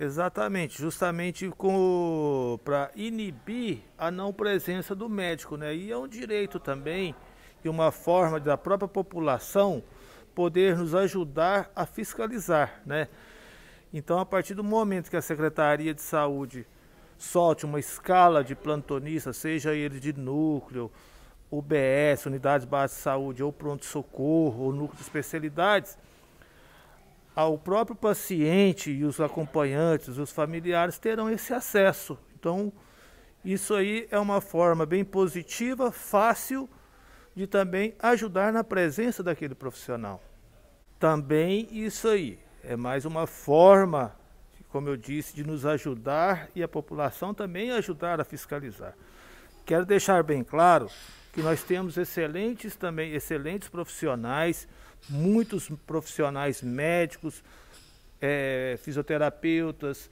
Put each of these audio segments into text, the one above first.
Exatamente, justamente para inibir a não presença do médico, né? E é um direito também e uma forma da própria população poder nos ajudar a fiscalizar, né? Então, a partir do momento que a Secretaria de Saúde solte uma escala de plantonistas, seja ele de núcleo, UBS, unidades básicas de saúde, ou pronto-socorro, ou núcleo de especialidades, ao próprio paciente e os acompanhantes, os familiares terão esse acesso. Então, isso aí é uma forma bem positiva, fácil de também ajudar na presença daquele profissional. Também isso aí é mais uma forma, como eu disse, de nos ajudar e a população também ajudar a fiscalizar. Quero deixar bem claro que nós temos excelentes também excelentes profissionais muitos profissionais médicos, é, fisioterapeutas,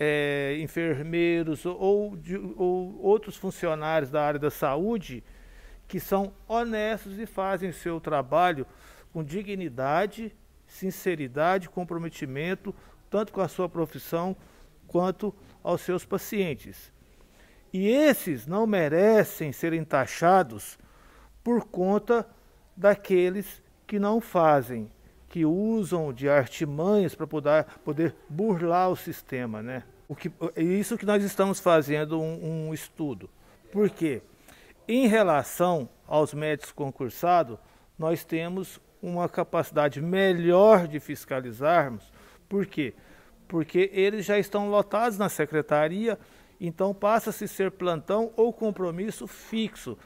é, enfermeiros ou, de, ou outros funcionários da área da saúde que são honestos e fazem o seu trabalho com dignidade, sinceridade, comprometimento, tanto com a sua profissão quanto aos seus pacientes. E esses não merecem serem taxados por conta daqueles que não fazem, que usam de artimanhas para poder, poder burlar o sistema. Né? O que, é isso que nós estamos fazendo um, um estudo. Por quê? Em relação aos médicos concursados, nós temos uma capacidade melhor de fiscalizarmos. Por quê? Porque eles já estão lotados na secretaria, então passa-se ser plantão ou compromisso fixo.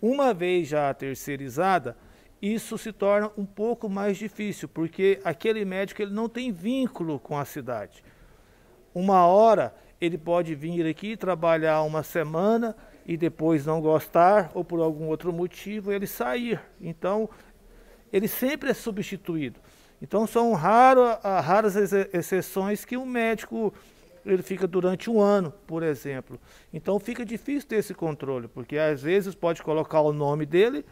Uma vez já terceirizada, isso se torna um pouco mais difícil, porque aquele médico ele não tem vínculo com a cidade. Uma hora ele pode vir aqui trabalhar uma semana e depois não gostar ou por algum outro motivo ele sair. Então ele sempre é substituído. Então são raro, ah, raras exceções que um médico ele fica durante um ano, por exemplo. Então fica difícil ter esse controle, porque às vezes pode colocar o nome dele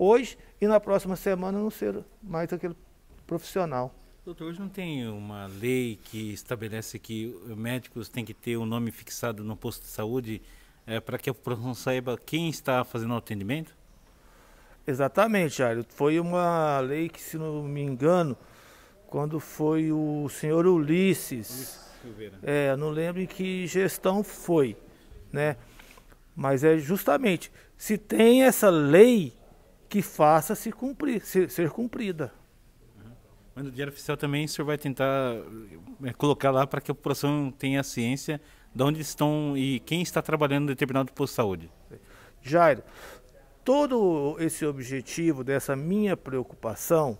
hoje e na próxima semana não ser mais aquele profissional. Doutor, hoje não tem uma lei que estabelece que médicos têm que ter o um nome fixado no posto de saúde é, para que a população saiba quem está fazendo o atendimento? Exatamente, Jário. Foi uma lei que, se não me engano, quando foi o senhor Ulisses, Ulisses Silveira. é, não lembro em que gestão foi, né? Mas é justamente, se tem essa lei, que faça se cumprir, ser, ser cumprida. Mas no Diário Oficial também o senhor vai tentar eh, colocar lá para que a população tenha ciência de onde estão e quem está trabalhando em determinado posto de saúde. Jairo, todo esse objetivo dessa minha preocupação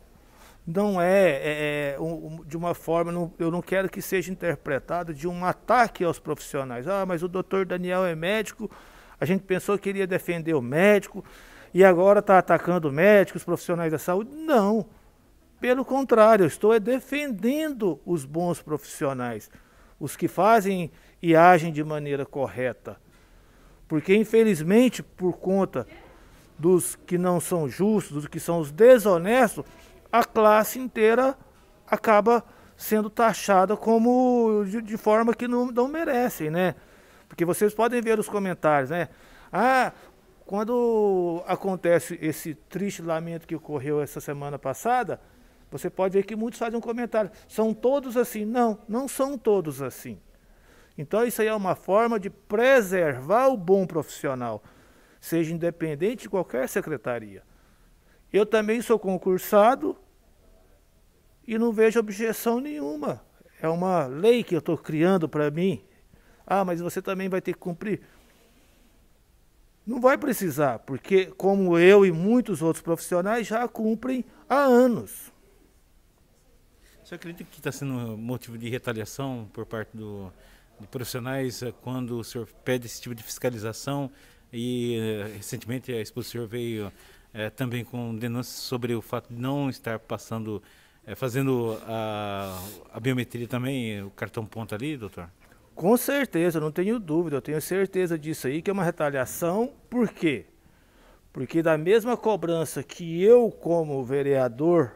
não é, é um, é, de uma forma, não, eu não quero que seja interpretado de um ataque aos profissionais. Ah, mas o doutor Daniel é médico, a gente pensou que iria defender o médico e agora está atacando médicos, profissionais da saúde. Não. Pelo contrário, eu estou defendendo os bons profissionais, os que fazem e agem de maneira correta. Porque, infelizmente, por conta dos que não são justos, dos que são os desonestos, a classe inteira acaba sendo taxada como de, de forma que não, não merecem, né? Porque vocês podem ver os comentários, né? Ah, quando acontece esse triste lamento que ocorreu essa semana passada, você pode ver que muitos fazem um comentário: são todos assim? Não, não são todos assim. Então, isso aí é uma forma de preservar o bom profissional, seja independente de qualquer secretaria. Eu também sou concursado e não vejo objeção nenhuma. É uma lei que eu estou criando para mim. Ah, mas você também vai ter que cumprir. Não vai precisar, porque como eu e muitos outros profissionais já cumprem há anos. Você acredita que está sendo motivo de retaliação por parte do, de profissionais eh, quando o senhor pede esse tipo de fiscalização? E eh, recentemente a esposa do senhor veio é, também com denúncias sobre o fato de não estar passando, é, fazendo a, a biometria também, o cartão ponta ali, doutor? Com certeza, não tenho dúvida, eu tenho certeza disso aí, que é uma retaliação. Por quê? Porque da mesma cobrança que eu, como vereador,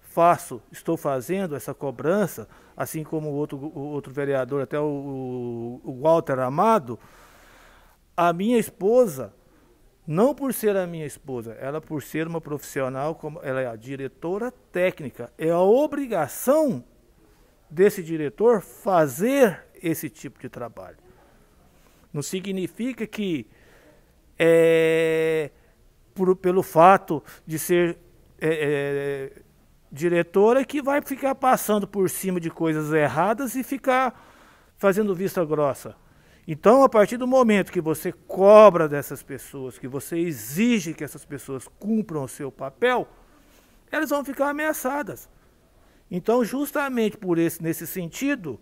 faço, estou fazendo essa cobrança, assim como o outro, o outro vereador, até o, o Walter Amado, a minha esposa, não por ser a minha esposa, ela por ser uma profissional, como ela é a diretora técnica, é a obrigação desse diretor fazer esse tipo de trabalho. Não significa que é, por, pelo fato de ser é, é, diretora que vai ficar passando por cima de coisas erradas e ficar fazendo vista grossa. Então, a partir do momento que você cobra dessas pessoas, que você exige que essas pessoas cumpram o seu papel, elas vão ficar ameaçadas. Então, justamente por esse, nesse sentido,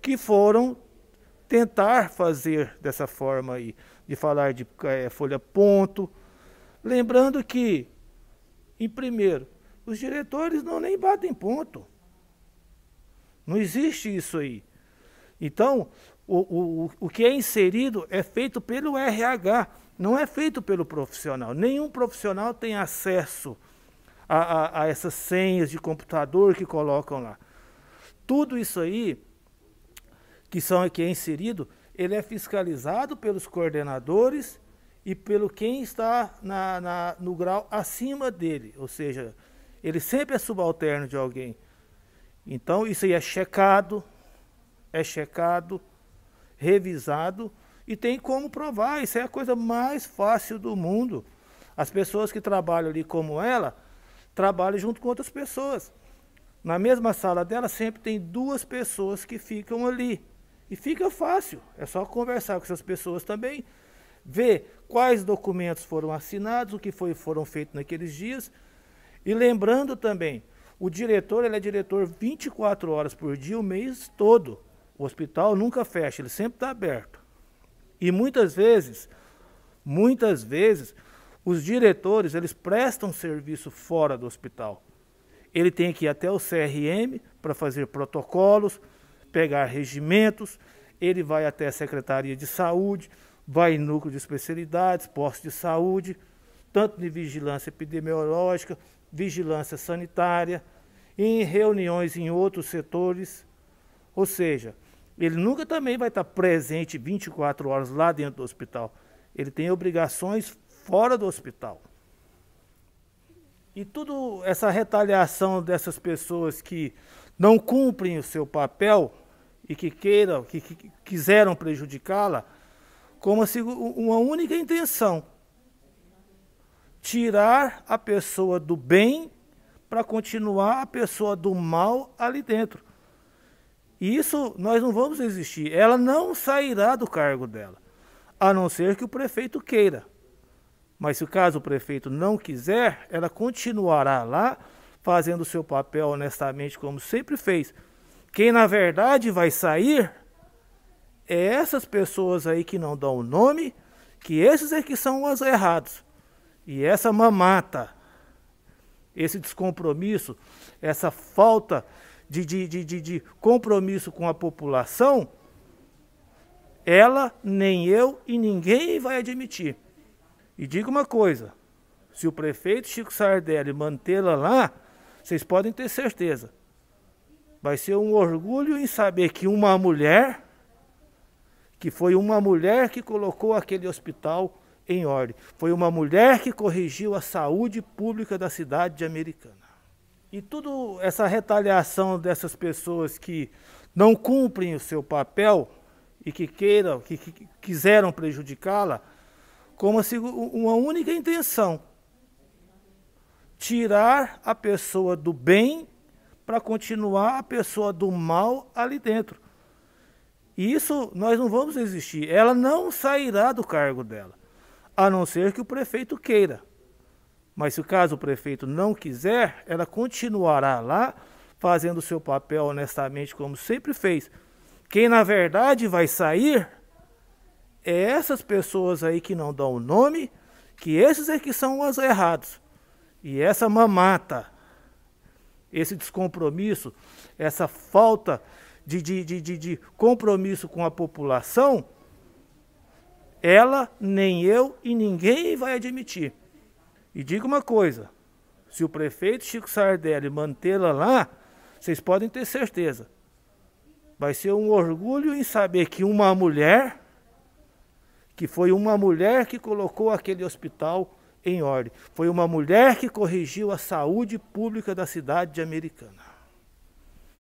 que foram tentar fazer dessa forma aí, de falar de é, folha ponto. Lembrando que, em primeiro, os diretores não nem batem ponto. Não existe isso aí. Então, o, o, o que é inserido é feito pelo RH, não é feito pelo profissional. Nenhum profissional tem acesso a, a, a essas senhas de computador que colocam lá. Tudo isso aí que, são, que é inserido, ele é fiscalizado pelos coordenadores e pelo quem está na, na, no grau acima dele, ou seja, ele sempre é subalterno de alguém. Então isso aí é checado, é checado, revisado e tem como provar. Isso é a coisa mais fácil do mundo. As pessoas que trabalham ali como ela trabalham junto com outras pessoas. Na mesma sala dela sempre tem duas pessoas que ficam ali e fica fácil, é só conversar com essas pessoas também, ver quais documentos foram assinados, o que foi, foram feitos naqueles dias. E lembrando também, o diretor ele é diretor 24 horas por dia, o mês todo. O hospital nunca fecha, ele sempre está aberto. E muitas vezes, muitas vezes, os diretores eles prestam serviço fora do hospital. Ele tem que ir até o CRM para fazer protocolos, pegar regimentos, ele vai até a Secretaria de Saúde, vai em núcleo de especialidades, postos de saúde, tanto de vigilância epidemiológica, vigilância sanitária, em reuniões em outros setores. Ou seja, ele nunca também vai estar presente 24 horas lá dentro do hospital. Ele tem obrigações fora do hospital. E tudo essa retaliação dessas pessoas que não cumprem o seu papel e que queiram, que, que quiseram prejudicá-la, com uma, uma única intenção: tirar a pessoa do bem para continuar a pessoa do mal ali dentro. E isso nós não vamos existir. Ela não sairá do cargo dela, a não ser que o prefeito queira. Mas se o caso o prefeito não quiser, ela continuará lá fazendo o seu papel honestamente, como sempre fez. Quem na verdade vai sair é essas pessoas aí que não dão o nome, que esses é que são os errados. E essa mamata, esse descompromisso, essa falta de, de, de, de, compromisso com a população, ela, nem eu e ninguém vai admitir. E diga uma coisa: se o prefeito Chico Sardelli mantê-la lá, vocês podem ter certeza. Vai ser um orgulho em saber que uma mulher, que foi uma mulher que colocou aquele hospital em ordem, foi uma mulher que corrigiu a saúde pública da cidade de Americana. E tudo essa retaliação dessas pessoas que não cumprem o seu papel e que queiram, que, que quiseram prejudicá-la, com uma única intenção, tirar a pessoa do bem para continuar a pessoa do mal ali dentro. E isso nós não vamos existir. Ela não sairá do cargo dela, a não ser que o prefeito queira. Mas se o caso o prefeito não quiser, ela continuará lá fazendo o seu papel honestamente como sempre fez. Quem na verdade vai sair é essas pessoas aí que não dão o nome, que esses é que são os errados. E essa mamata, esse descompromisso, essa falta de, de, de, de, compromisso com a população, ela, nem eu e ninguém vai admitir. E diga uma coisa: se o prefeito Chico Sardelli mantê-la lá, vocês podem ter certeza. Vai ser um orgulho em saber que uma mulher, que foi uma mulher que colocou aquele hospital em ordem. Foi uma mulher que corrigiu a saúde pública da cidade de Americana.